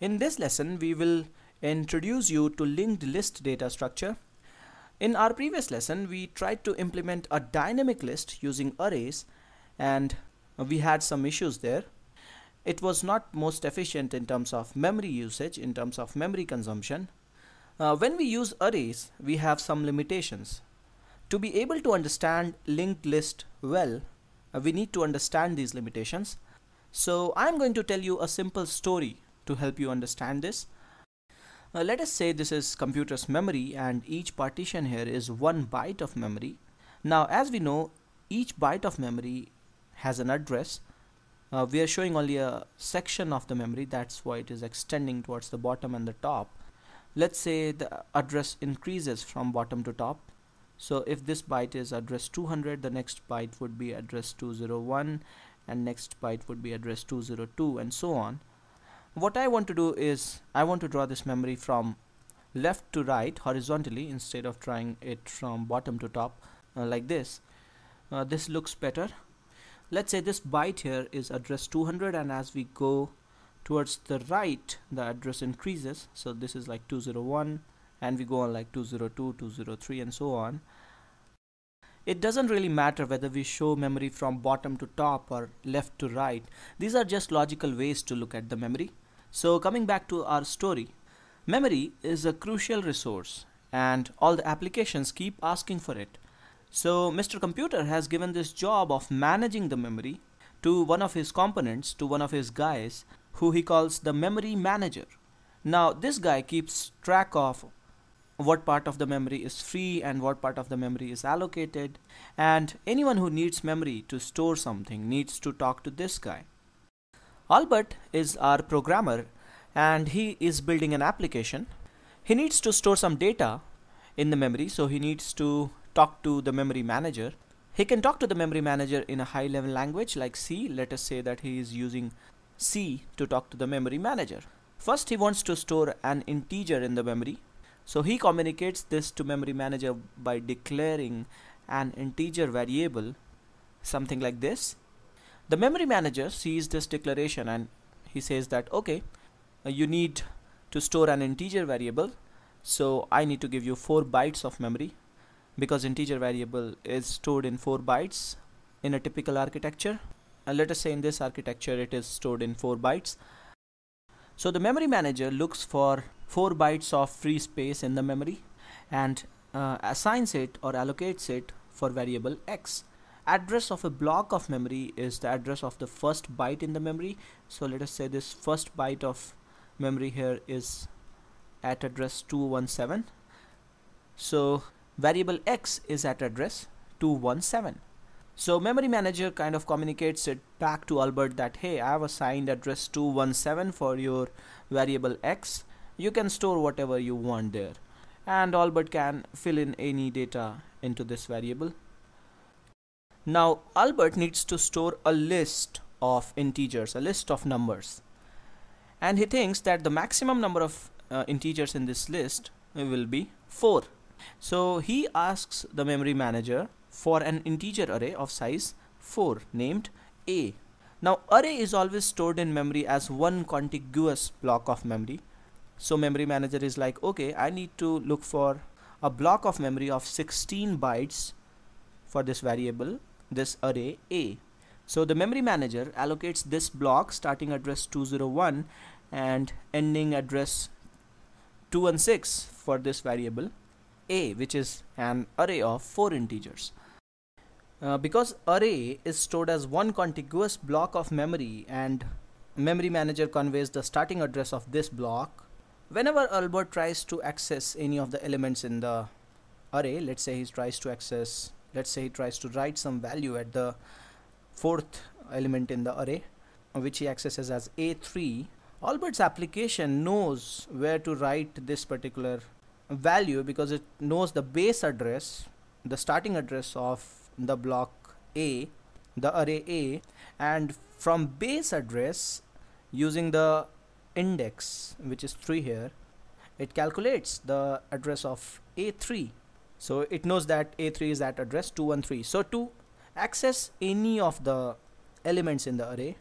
In this lesson, we will introduce you to linked list data structure. In our previous lesson, we tried to implement a dynamic list using arrays and we had some issues there. It was not most efficient in terms of memory usage, in terms of memory consumption. Uh, when we use arrays, we have some limitations. To be able to understand linked list well, uh, we need to understand these limitations. So I'm going to tell you a simple story to help you understand this. Uh, let us say this is computer's memory and each partition here is one byte of memory. Now as we know each byte of memory has an address. Uh, we are showing only a section of the memory that's why it is extending towards the bottom and the top. Let's say the address increases from bottom to top. So if this byte is address 200 the next byte would be address 201 and next byte would be address 202 and so on what I want to do is I want to draw this memory from left to right horizontally instead of drawing it from bottom to top uh, like this uh, this looks better let's say this byte here is address 200 and as we go towards the right the address increases so this is like 201 and we go on like 202 203 and so on it doesn't really matter whether we show memory from bottom to top or left to right these are just logical ways to look at the memory so coming back to our story, memory is a crucial resource and all the applications keep asking for it. So Mr. Computer has given this job of managing the memory to one of his components, to one of his guys, who he calls the memory manager. Now this guy keeps track of what part of the memory is free and what part of the memory is allocated and anyone who needs memory to store something needs to talk to this guy Albert is our programmer and he is building an application. He needs to store some data in the memory, so he needs to talk to the memory manager. He can talk to the memory manager in a high level language like C. Let us say that he is using C to talk to the memory manager. First, he wants to store an integer in the memory. So he communicates this to memory manager by declaring an integer variable, something like this. The memory manager sees this declaration and he says that, okay, uh, you need to store an integer variable. So I need to give you four bytes of memory because integer variable is stored in four bytes in a typical architecture. And uh, let us say in this architecture, it is stored in four bytes. So the memory manager looks for four bytes of free space in the memory and uh, assigns it or allocates it for variable X address of a block of memory is the address of the first byte in the memory so let us say this first byte of memory here is at address 217 so variable x is at address 217 so memory manager kind of communicates it back to Albert that hey I have assigned address 217 for your variable x you can store whatever you want there and Albert can fill in any data into this variable now Albert needs to store a list of integers, a list of numbers. And he thinks that the maximum number of uh, integers in this list uh, will be 4. So he asks the memory manager for an integer array of size 4 named A. Now array is always stored in memory as one contiguous block of memory. So memory manager is like, okay, I need to look for a block of memory of 16 bytes for this variable this array A. So the memory manager allocates this block starting address 201 and ending address 216 for this variable A which is an array of 4 integers. Uh, because array is stored as one contiguous block of memory and memory manager conveys the starting address of this block whenever Albert tries to access any of the elements in the array let's say he tries to access let's say he tries to write some value at the fourth element in the array which he accesses as a3 Albert's application knows where to write this particular value because it knows the base address the starting address of the block A the array A and from base address using the index which is 3 here it calculates the address of A3 so it knows that a3 is at address 213 so to access any of the elements in the array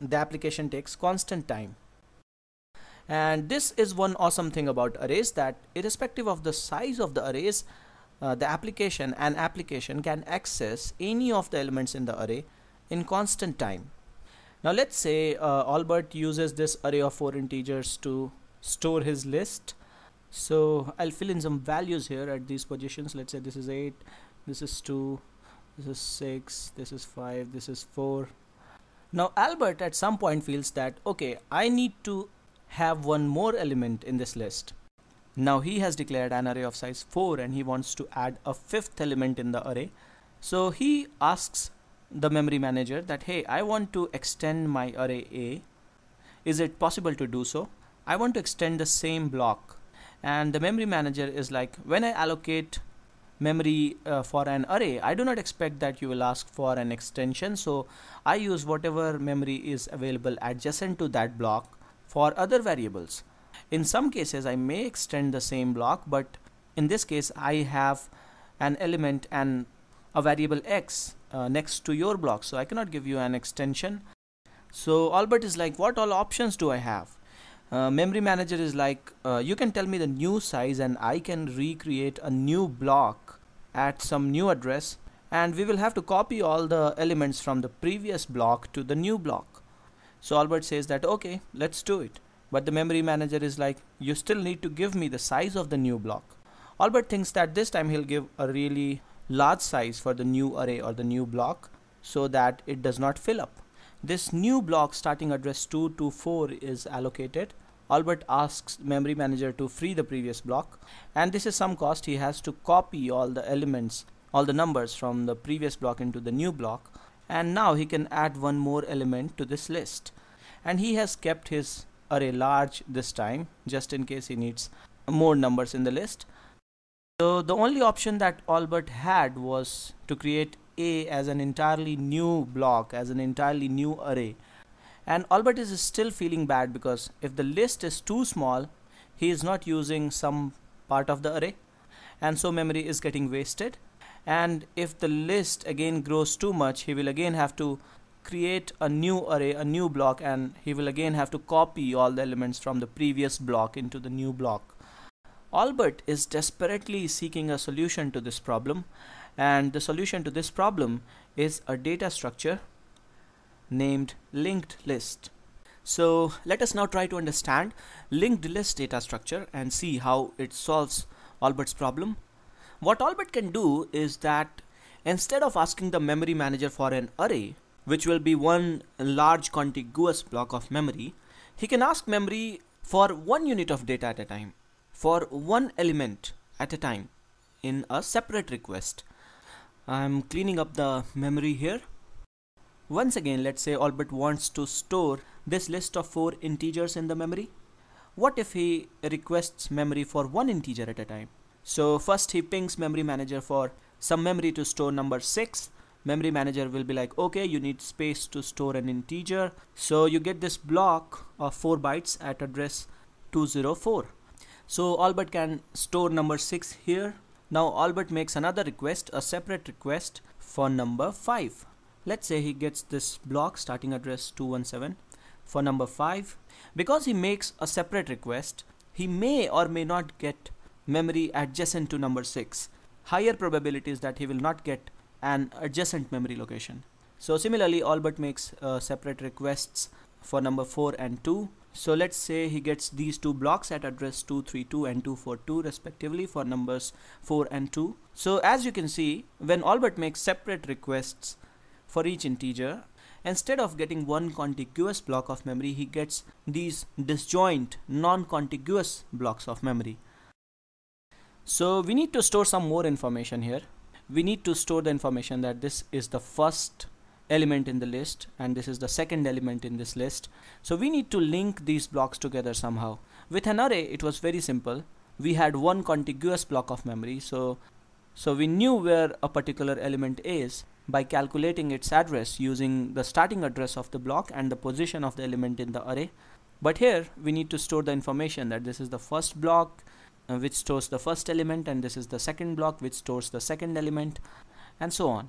the application takes constant time and this is one awesome thing about arrays that irrespective of the size of the arrays uh, the application an application can access any of the elements in the array in constant time now let's say uh, Albert uses this array of four integers to store his list so I'll fill in some values here at these positions let's say this is 8 this is 2 this is 6 this is 5 this is 4 now Albert at some point feels that okay I need to have one more element in this list now he has declared an array of size 4 and he wants to add a fifth element in the array so he asks the memory manager that hey I want to extend my array A is it possible to do so I want to extend the same block and the memory manager is like when I allocate memory uh, for an array I do not expect that you will ask for an extension so I use whatever memory is available adjacent to that block for other variables in some cases I may extend the same block but in this case I have an element and a variable x uh, next to your block so I cannot give you an extension so Albert is like what all options do I have uh, memory manager is like uh, you can tell me the new size and I can recreate a new block at some new address and we will have to copy all the elements from the previous block to the new block. So Albert says that okay let's do it but the memory manager is like you still need to give me the size of the new block. Albert thinks that this time he'll give a really large size for the new array or the new block so that it does not fill up. This new block starting address 2 to 4 is allocated. Albert asks memory manager to free the previous block and this is some cost he has to copy all the elements all the numbers from the previous block into the new block and now he can add one more element to this list and he has kept his array large this time just in case he needs more numbers in the list so the only option that Albert had was to create a as an entirely new block, as an entirely new array. And Albert is still feeling bad because if the list is too small, he is not using some part of the array and so memory is getting wasted. And if the list again grows too much, he will again have to create a new array, a new block, and he will again have to copy all the elements from the previous block into the new block. Albert is desperately seeking a solution to this problem and the solution to this problem is a data structure named linked list. So let us now try to understand linked list data structure and see how it solves Albert's problem. What Albert can do is that instead of asking the memory manager for an array, which will be one large contiguous block of memory, he can ask memory for one unit of data at a time, for one element at a time in a separate request. I'm cleaning up the memory here. Once again, let's say Albert wants to store this list of four integers in the memory. What if he requests memory for one integer at a time? So first he pings memory manager for some memory to store number 6. Memory manager will be like, okay, you need space to store an integer. So you get this block of 4 bytes at address 204. So Albert can store number 6 here now Albert makes another request, a separate request for number 5. Let's say he gets this block starting address 217 for number 5. Because he makes a separate request, he may or may not get memory adjacent to number 6. Higher probability is that he will not get an adjacent memory location. So similarly, Albert makes uh, separate requests for number 4 and 2 so let's say he gets these two blocks at address 232 and 242 respectively for numbers 4 and 2. So as you can see, when Albert makes separate requests for each integer, instead of getting one contiguous block of memory, he gets these disjoint non-contiguous blocks of memory. So we need to store some more information here. We need to store the information that this is the first element in the list and this is the second element in this list so we need to link these blocks together somehow with an array it was very simple we had one contiguous block of memory so so we knew where a particular element is by calculating its address using the starting address of the block and the position of the element in the array but here we need to store the information that this is the first block uh, which stores the first element and this is the second block which stores the second element and so on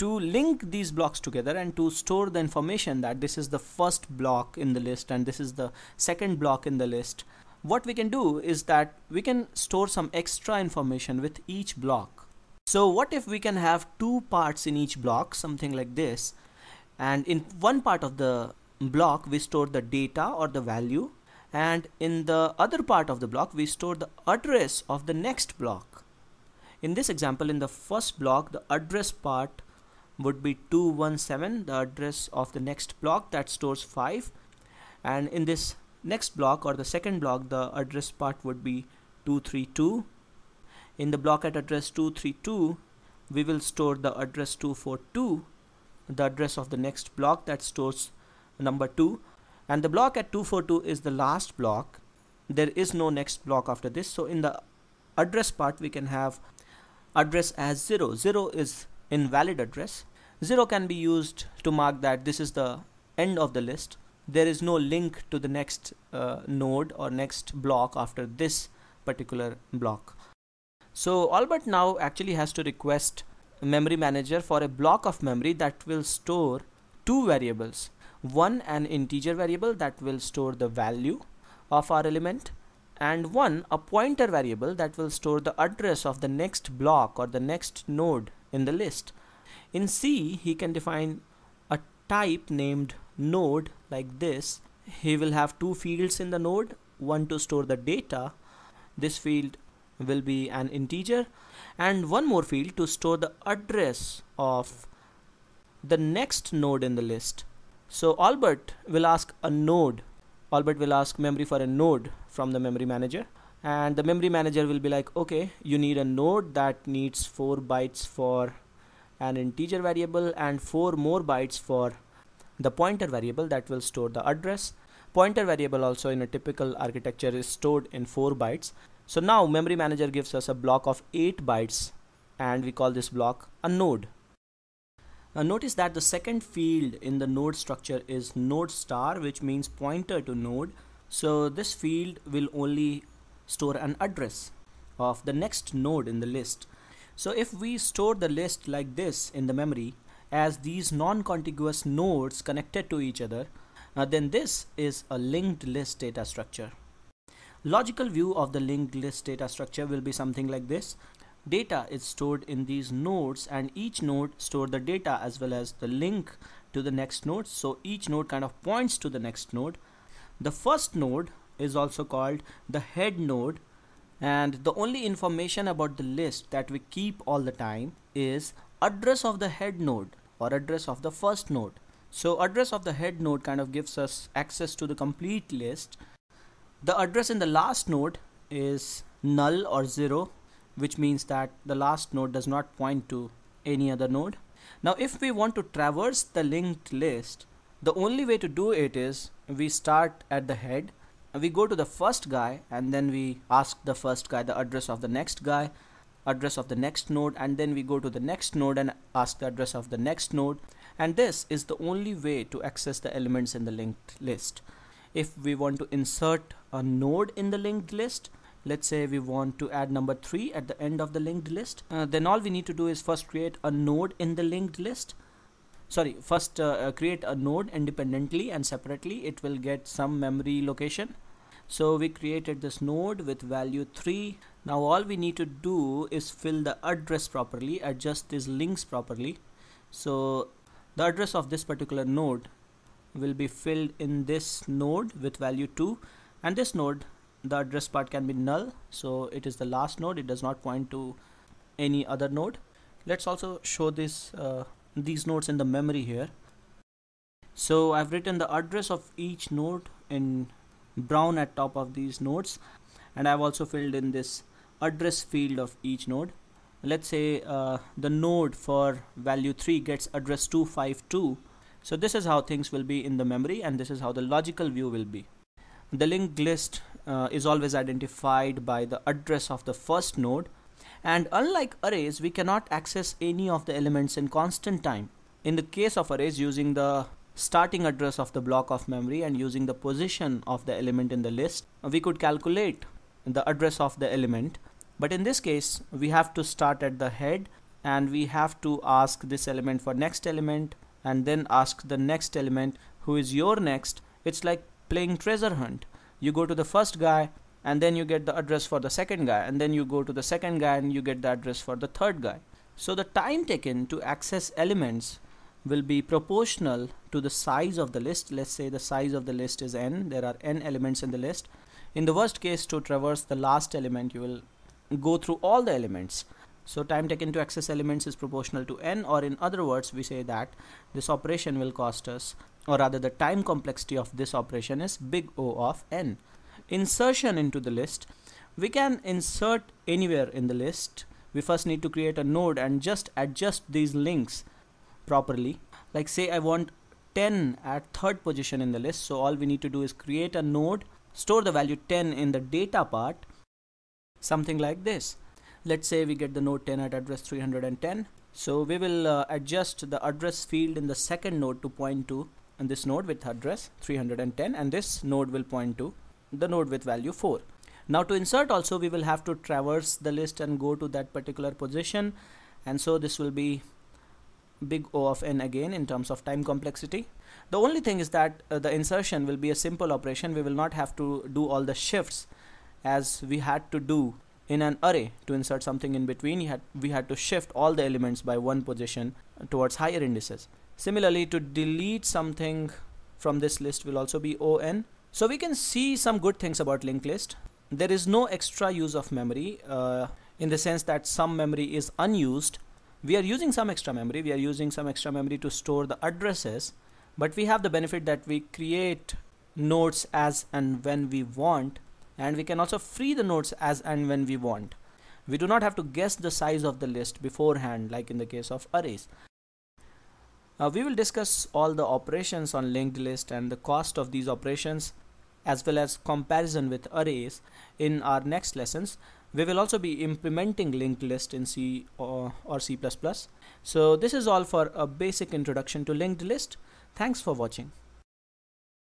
to link these blocks together and to store the information that this is the first block in the list and this is the second block in the list what we can do is that we can store some extra information with each block so what if we can have two parts in each block something like this and in one part of the block we store the data or the value and in the other part of the block we store the address of the next block in this example in the first block the address part would be 217 the address of the next block that stores 5 and in this next block or the second block the address part would be 232 in the block at address 232 we will store the address 242 the address of the next block that stores number 2 and the block at 242 is the last block there is no next block after this so in the address part we can have address as 0 0 is invalid address 0 can be used to mark that this is the end of the list there is no link to the next uh, node or next block after this particular block so Albert now actually has to request memory manager for a block of memory that will store two variables one an integer variable that will store the value of our element and one a pointer variable that will store the address of the next block or the next node in the list in C, he can define a type named node like this. He will have two fields in the node, one to store the data. This field will be an integer and one more field to store the address of the next node in the list. So Albert will ask a node. Albert will ask memory for a node from the memory manager and the memory manager will be like okay you need a node that needs 4 bytes for an integer variable and four more bytes for the pointer variable that will store the address. Pointer variable also in a typical architecture is stored in four bytes. So now memory manager gives us a block of eight bytes and we call this block a node. Now notice that the second field in the node structure is node star which means pointer to node. So this field will only store an address of the next node in the list. So if we store the list like this in the memory as these non-contiguous nodes connected to each other, uh, then this is a linked list data structure. Logical view of the linked list data structure will be something like this. Data is stored in these nodes and each node store the data as well as the link to the next node. So each node kind of points to the next node. The first node is also called the head node and the only information about the list that we keep all the time is address of the head node or address of the first node so address of the head node kind of gives us access to the complete list the address in the last node is null or zero which means that the last node does not point to any other node now if we want to traverse the linked list the only way to do it is we start at the head we go to the first guy and then we ask the first guy the address of the next guy address of the next node and then we go to the next node and ask the address of the next node and this is the only way to access the elements in the linked list if we want to insert a node in the linked list let's say we want to add number 3 at the end of the linked list uh, then all we need to do is first create a node in the linked list sorry first uh, uh, create a node independently and separately it will get some memory location so we created this node with value 3 now all we need to do is fill the address properly adjust these links properly so the address of this particular node will be filled in this node with value 2 and this node the address part can be null so it is the last node it does not point to any other node let's also show this uh, these nodes in the memory here so I've written the address of each node in brown at top of these nodes and I've also filled in this address field of each node let's say uh, the node for value 3 gets address 252 so this is how things will be in the memory and this is how the logical view will be the linked list uh, is always identified by the address of the first node and unlike arrays, we cannot access any of the elements in constant time. In the case of arrays, using the starting address of the block of memory and using the position of the element in the list, we could calculate the address of the element. But in this case, we have to start at the head and we have to ask this element for next element and then ask the next element who is your next. It's like playing treasure hunt. You go to the first guy and then you get the address for the second guy and then you go to the second guy and you get the address for the third guy so the time taken to access elements will be proportional to the size of the list let's say the size of the list is n there are n elements in the list in the worst case to traverse the last element you will go through all the elements so time taken to access elements is proportional to n or in other words we say that this operation will cost us or rather the time complexity of this operation is big O of n insertion into the list we can insert anywhere in the list we first need to create a node and just adjust these links properly like say I want 10 at third position in the list so all we need to do is create a node store the value 10 in the data part something like this let's say we get the node 10 at address 310 so we will uh, adjust the address field in the second node to point to and this node with address 310 and this node will point to the node with value 4. Now to insert also we will have to traverse the list and go to that particular position and so this will be big O of n again in terms of time complexity. The only thing is that uh, the insertion will be a simple operation we will not have to do all the shifts as we had to do in an array to insert something in between had, we had to shift all the elements by one position towards higher indices. Similarly to delete something from this list will also be ON so we can see some good things about linked list. There is no extra use of memory uh, in the sense that some memory is unused. We are using some extra memory. We are using some extra memory to store the addresses, but we have the benefit that we create nodes as and when we want, and we can also free the nodes as and when we want. We do not have to guess the size of the list beforehand, like in the case of arrays. Uh, we will discuss all the operations on linked list and the cost of these operations as well as comparison with arrays in our next lessons. We will also be implementing linked list in C or, uh, or C++. So this is all for a basic introduction to linked list. Thanks for watching.